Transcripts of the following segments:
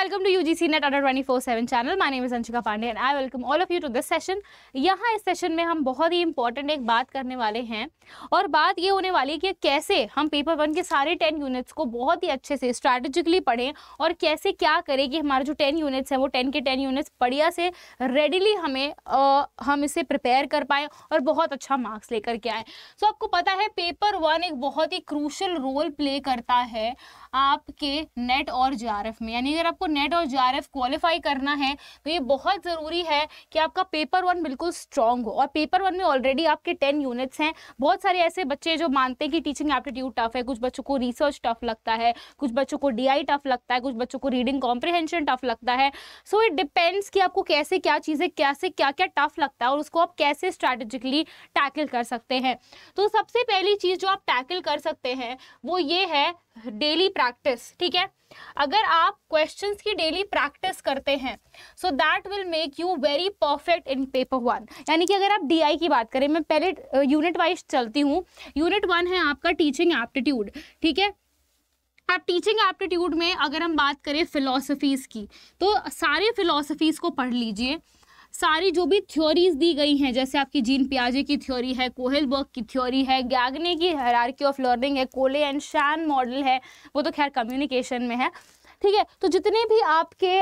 welcome to UGC Net Under 24/7 channel. My name is Anshika Pandey and I welcome all of you to this session यहाँ इस session में हम बहुत ही important एक बात करने वाले हैं और बात ये होने वाली है कि कैसे हम पेपर वन के सारे टेन यूनिट्स को बहुत ही अच्छे से स्ट्रैटेजिकली पढ़ें और कैसे क्या करें कि हमारे जो टेन यूनिट्स हैं वो टेन के टेन यूनिट्स बढ़िया से रेडिली हमें आ, हम इसे प्रिपेयर कर पाएँ और बहुत अच्छा मार्क्स लेकर के आएँ सो so, आपको पता है पेपर वन एक बहुत ही क्रूशल रोल प्ले करता है आपके नेट और जे में यानी अगर आपको नेट और जे क्वालिफाई करना है तो ये बहुत ज़रूरी है कि आपका पेपर वन बिल्कुल स्ट्रांग हो और पेपर वन में ऑलरेडी आपके टेन यूनिट्स हैं बहुत सारे ऐसे बच्चे जो मानते हैं कि टीचिंग एप्टीट्यूड टफ है कुछ बच्चों को रिसर्च टफ लगता है कुछ बच्चों को डी टफ लगता है कुछ बच्चों को रीडिंग कॉम्प्रिहेंशन टफ लगता है सो इट डिपेंड्स कि आपको कैसे क्या चीज़ें कैसे क्या क्या टफ लगता है और उसको आप कैसे स्ट्रैटेजिकली टैकल कर सकते हैं तो सबसे पहली चीज़ जो आप टैकल कर सकते हैं वो ये है डेली प्रैक्टिस ठीक है अगर आप क्वेश्चन की डेली प्रैक्टिस करते हैं so that will make you very perfect in paper one यानी कि अगर आप डीआई की बात करें मैं पहले यूनिट वाइज चलती हूँ यूनिट वन है आपका टीचिंग एप्टीट्यूड ठीक है आप टीचिंग एप्टीट्यूड में अगर हम बात करें फिलोसफीज़ की तो सारे फिलोसफीज़ को पढ़ लीजिए सारी जो भी थ्योरीज दी गई हैं जैसे आपकी जीन पियाजे की थ्योरी है कोहल बर्ग की थ्योरी है ग्यागने की हरारकी ऑफ लर्निंग है कोले एंड शैन मॉडल है वो तो खैर कम्युनिकेशन में है ठीक है तो जितने भी आपके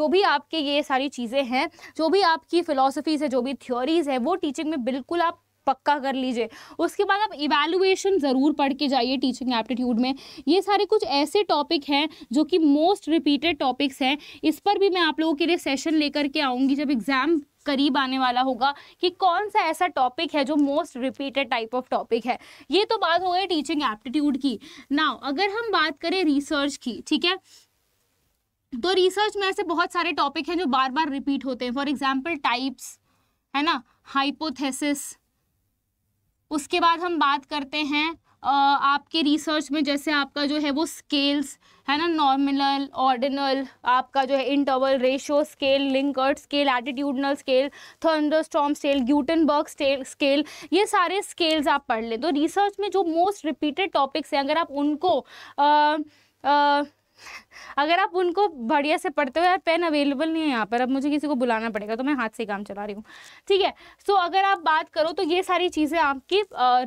जो भी आपके ये सारी चीज़ें हैं जो भी आपकी फ़िलोसफीज़ है जो भी थ्योरीज़ है वो टीचिंग में बिल्कुल आप पक्का कर लीजिए उसके बाद आप इवेलुएशन ज़रूर पढ़ के जाइए टीचिंग एप्टीट्यूड में ये सारे कुछ ऐसे टॉपिक हैं जो कि मोस्ट रिपीटेड टॉपिक्स हैं इस पर भी मैं आप लोगों के लिए सेशन लेकर के आऊँगी जब एग्ज़ाम करीब आने वाला होगा कि कौन सा ऐसा टॉपिक है जो most repeated type of topic है ये तो बात हो गई टीचिंग एप्टीट्यूड की नाउ अगर हम बात करें रिसर्च की ठीक है तो रिसर्च में ऐसे बहुत सारे टॉपिक हैं जो बार बार रिपीट होते हैं फॉर एग्जाम्पल टाइप्स है ना हाइपोथेसिस उसके बाद हम बात करते हैं आपके रिसर्च में जैसे आपका जो है वो स्केल्स है ना नॉर्मिनल ऑर्डिनल आपका जो है interval ratio scale Likert scale attitudinal scale Thurstone scale Guttman scale ये सारे स्केल्स आप पढ़ लें तो रिसर्च में जो मोस्ट रिपीटेड टॉपिक्स हैं अगर आप उनको आ, आ, अगर आप उनको बढ़िया से पढ़ते हो यार पेन अवेलेबल नहीं है यहाँ पर अब मुझे किसी को बुलाना पड़ेगा तो मैं हाथ से काम चला रही हूँ ठीक है सो so, अगर आप बात करो तो ये सारी चीज़ें आपकी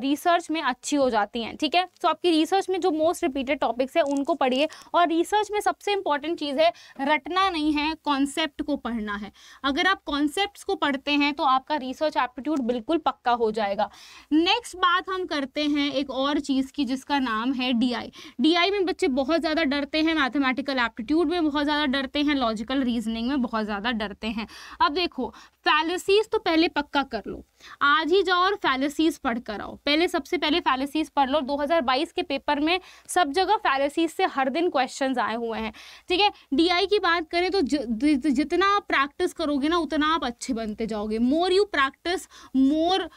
रिसर्च में अच्छी हो जाती हैं ठीक है सो so, आपकी रिसर्च में जो मोस्ट रिपीटेड टॉपिक्स है उनको पढ़िए और रिसर्च में सबसे इंपॉर्टेंट चीज़ है रटना नहीं है कॉन्सेप्ट को पढ़ना है अगर आप कॉन्सेप्ट को पढ़ते हैं तो आपका रिसर्च एप्टीट्यूड बिल्कुल पक्का हो जाएगा नेक्स्ट बात हम करते हैं एक और चीज़ की जिसका नाम है डी आई में बच्चे बहुत ज़्यादा डरते हैं मैथमेटिकल एप्टीट्यूड में बहुत ज़्यादा डरते हैं लॉजिकल रीजनिंग में बहुत ज़्यादा डरते हैं अब देखो फैलसीज तो पहले पक्का कर लो आज ही जाओ और फैलसीज पढ़ कर आओ पहले सबसे पहले फैलसीज पढ़ लो 2022 के पेपर में सब जगह फैलसीज से हर दिन क्वेश्चन आए हुए हैं ठीक है डी की बात करें तो ज, आप प्रैक्टिस करोगे ना उतना आप अच्छे बनते जाओगे more you practice more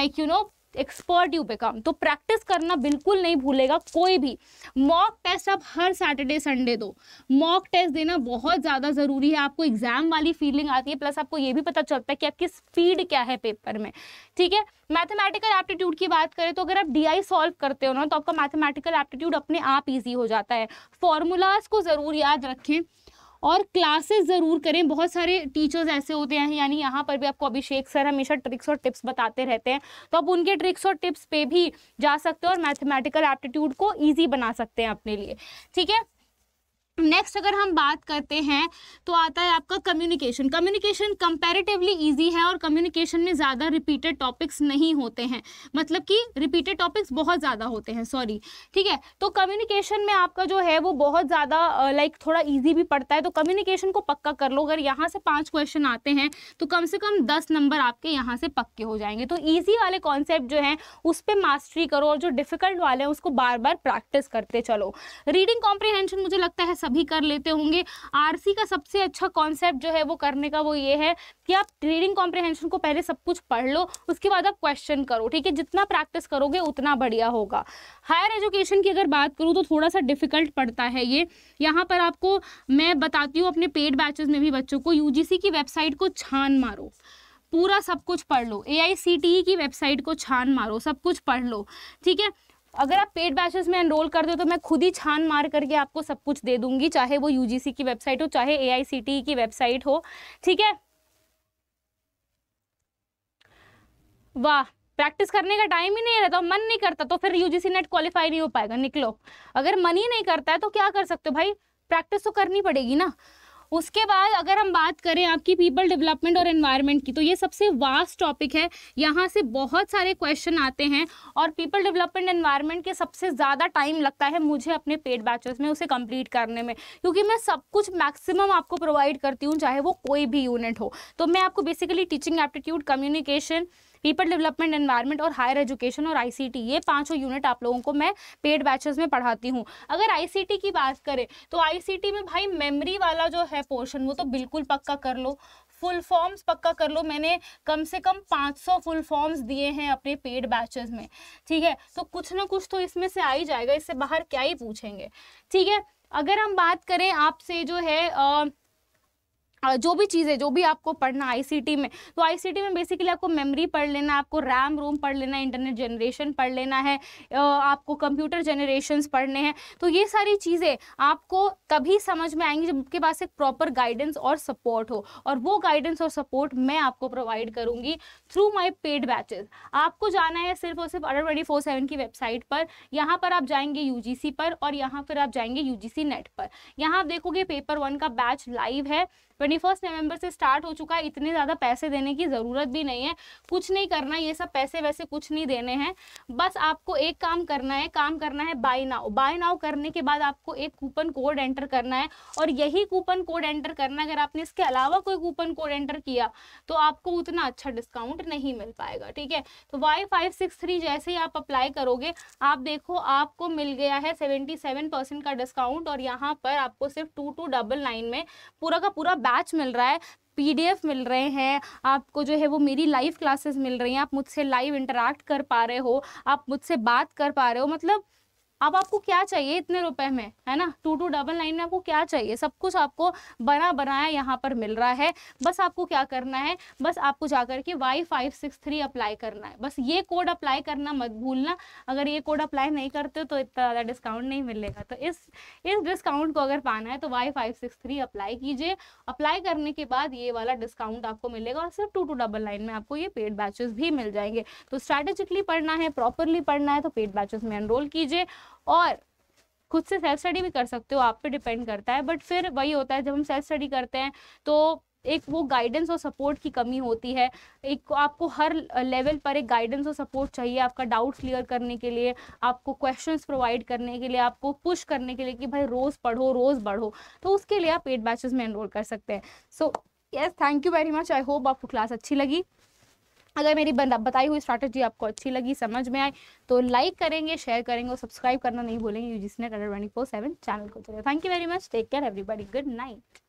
like you know expert you become तो प्रैक्टिस करना बिल्कुल नहीं भूलेगा कोई भी मॉक टेस्ट आप हर सैटरडे संडे दो मॉक टेस्ट देना बहुत ज़्यादा ज़रूरी है आपको एग्जाम वाली फीलिंग आती है प्लस आपको ये भी पता चलता है कि आपकी स्पीड क्या है पेपर में ठीक है मैथमेटिकल एप्टीट्यूड की बात करें तो अगर आप डी आई सॉल्व करते हो ना तो आपका मैथमेटिकल एप्टीट्यूड अपने आप ईजी हो जाता है फॉर्मूलाज को ज़रूर याद रखें और क्लासेस ज़रूर करें बहुत सारे टीचर्स ऐसे होते हैं यानी यहाँ पर भी आपको अभिषेक सर हमेशा ट्रिक्स और टिप्स बताते रहते हैं तो आप उनके ट्रिक्स और टिप्स पे भी जा सकते हो और मैथमेटिकल एप्टीट्यूड को ईजी बना सकते हैं अपने लिए ठीक है नेक्स्ट अगर हम बात करते हैं तो आता है आपका कम्युनिकेशन कम्युनिकेशन कंपैरेटिवली इजी है और कम्युनिकेशन में ज़्यादा रिपीटेड टॉपिक्स नहीं होते हैं मतलब कि रिपीटेड टॉपिक्स बहुत ज़्यादा होते हैं सॉरी ठीक है तो कम्युनिकेशन में आपका जो है वो बहुत ज़्यादा लाइक थोड़ा ईजी भी पड़ता है तो कम्युनिकेशन को पक्का कर लो अगर यहाँ से पाँच क्वेश्चन आते हैं तो कम से कम दस नंबर आपके यहाँ से पक्के हो जाएंगे तो ईजी वाले कॉन्सेप्ट जो हैं उस पर मास्टरी करो और जो डिफ़िकल्ट वाले हैं उसको बार बार प्रैक्टिस करते चलो रीडिंग कॉम्प्रीहेंशन मुझे लगता है सभी कर लेते होंगे आरसी का सबसे अच्छा कॉन्सेप्ट जो है वो करने का वो ये है कि आप रीडिंग कॉम्प्रिहेंशन को पहले सब कुछ पढ़ लो उसके बाद आप क्वेश्चन करो ठीक है जितना प्रैक्टिस करोगे उतना बढ़िया होगा हायर एजुकेशन की अगर बात करूँ तो थोड़ा सा डिफिकल्ट पड़ता है ये यहाँ पर आपको मैं बताती हूँ अपने पेड बैचेज में भी बच्चों को यू की वेबसाइट को छान मारो पूरा सब कुछ पढ़ लो ए e की वेबसाइट को छान मारो सब कुछ पढ़ लो ठीक है अगर आप पेड बैचेस में एनरोल कर दो तो मैं खुद ही छान मार करके आपको सब कुछ दे दूंगी चाहे वो यूजीसी की वेबसाइट हो चाहे एआईसीटीई e की वेबसाइट हो ठीक है वाह प्रैक्टिस करने का टाइम ही नहीं रहता मन नहीं करता तो फिर यूजीसी नेट क्वालिफाई नहीं हो पाएगा निकलो अगर मन ही नहीं करता है तो क्या कर सकते हो भाई प्रैक्टिस तो करनी पड़ेगी ना उसके बाद अगर हम बात करें आपकी पीपल डेवलपमेंट और एनवायरनमेंट की तो ये सबसे वास्ट टॉपिक है यहाँ से बहुत सारे क्वेश्चन आते हैं और पीपल डेवलपमेंट एनवायरनमेंट के सबसे ज़्यादा टाइम लगता है मुझे अपने पेड बैचेस में उसे कंप्लीट करने में क्योंकि मैं सब कुछ मैक्सिमम आपको प्रोवाइड करती हूँ चाहे वो कोई भी यूनिट हो तो मैं आपको basically teaching aptitude communication people development environment और हायर एजुकेशन और आईसीटी ये पांचों यूनिट आप लोगों को मैं पेड बैचेस में पढ़ाती हूँ अगर आईसीटी की बात करें तो आईसीटी में भाई मेमरी वाला जो है पोर्शन वो तो बिल्कुल पक्का कर लो फुल फॉर्म्स पक्का कर लो मैंने कम से कम 500 फुल फॉर्म्स दिए हैं अपने पेड बैचेस में ठीक है तो कुछ ना कुछ तो इसमें से आ ही जाएगा इससे बाहर क्या ही पूछेंगे ठीक है अगर हम बात करें आपसे जो है आ, जो भी चीज़ें जो भी आपको पढ़ना आईसीटी में तो आईसीटी में बेसिकली आपको मेमोरी पढ़ लेना आपको रैम रोम पढ़ लेना इंटरनेट जनरेशन पढ़ लेना है आपको कंप्यूटर जनरेशन पढ़ने हैं तो ये सारी चीज़ें आपको तभी समझ में आएंगी जब आपके पास एक प्रॉपर गाइडेंस और सपोर्ट हो और वो गाइडेंस और सपोर्ट मैं आपको प्रोवाइड करूँगी थ्रू माई पेड बैचेज आपको जाना है सिर्फ और सिर्फ अडर ट्वेंटी फोर सेवन की वेबसाइट पर यहाँ पर आप जाएंगे यू पर और यहाँ फिर आप जाएंगे यू नेट पर यहाँ आप देखोगे पेपर वन का बैच लाइव है ट्वेंटी फर्स्ट नवंबर से स्टार्ट हो चुका है इतने ज़्यादा पैसे देने की ज़रूरत भी नहीं है कुछ नहीं करना ये सब पैसे वैसे कुछ नहीं देने हैं बस आपको एक काम करना है काम करना है बाय नाउ बाय नाउ करने के बाद आपको एक कूपन कोड एंटर करना है और यही कूपन कोड एंटर करना अगर आपने इसके अलावा कोई कूपन कोड एंटर किया तो आपको उतना अच्छा डिस्काउंट नहीं मिल पाएगा ठीक है तो वाई फाइव सिक्स थ्री जैसे ही आप अप्लाई करोगे आप देखो आपको मिल गया है सेवेंटी सेवन परसेंट का डिस्काउंट और यहाँ पर आपको सिर्फ टू टू डबल नाइन में पूरा का पूरा बैच मिल रहा है पीडीएफ मिल रहे हैं आपको जो है वो मेरी लाइव क्लासेस मिल रही हैं आप मुझसे लाइव इंटरेक्ट कर पा रहे हो आप मुझसे बात कर पा रहे हो मतलब अब आपको क्या चाहिए इतने रुपए में है ना टू टू डबल नाइन में आपको क्या चाहिए सब कुछ आपको बना बनाया यहाँ पर मिल रहा है बस आपको क्या करना है बस आपको जाकर के Y five six three apply करना है बस ये कोड अप्लाई करना मत भूलना अगर ये कोड अप्लाई नहीं करते हो तो इतना ज़्यादा डिस्काउंट नहीं मिलेगा तो इस इस डिस्काउंट को अगर पाना है तो Y five six three apply कीजिए अप्लाई करने के बाद ये वाला डिस्काउंट आपको मिलेगा और सिर्फ टू टू डबल नाइन में आपको ये पेड बैचेस भी मिल जाएंगे तो स्ट्रैटेजिकली पढ़ना है प्रॉपरली पढ़ना है तो पेड बैचेस में एनरोल कीजिए और खुद से सेल्फ स्टडी भी कर सकते हो आप पे डिपेंड करता है बट फिर वही होता है जब हम सेल्फ स्टडी करते हैं तो एक वो गाइडेंस और सपोर्ट की कमी होती है एक आपको हर लेवल पर एक गाइडेंस और सपोर्ट चाहिए आपका डाउट क्लियर करने के लिए आपको क्वेश्चंस प्रोवाइड करने के लिए आपको पुश करने के लिए कि भाई रोज़ पढ़ो रोज़ बढ़ो तो उसके लिए आप एट बैचेस में एनरोल कर सकते हैं so yes thank you very much I hope आपको क्लास अच्छी लगी अगर मेरी बताई हुई स्ट्रैटेजी आपको अच्छी लगी समझ में आए तो लाइक करेंगे शेयर करेंगे और सब्सक्राइब करना नहीं भूलेंगे जिसने colour twenty four seven channel को चले thank you very much take care everybody good night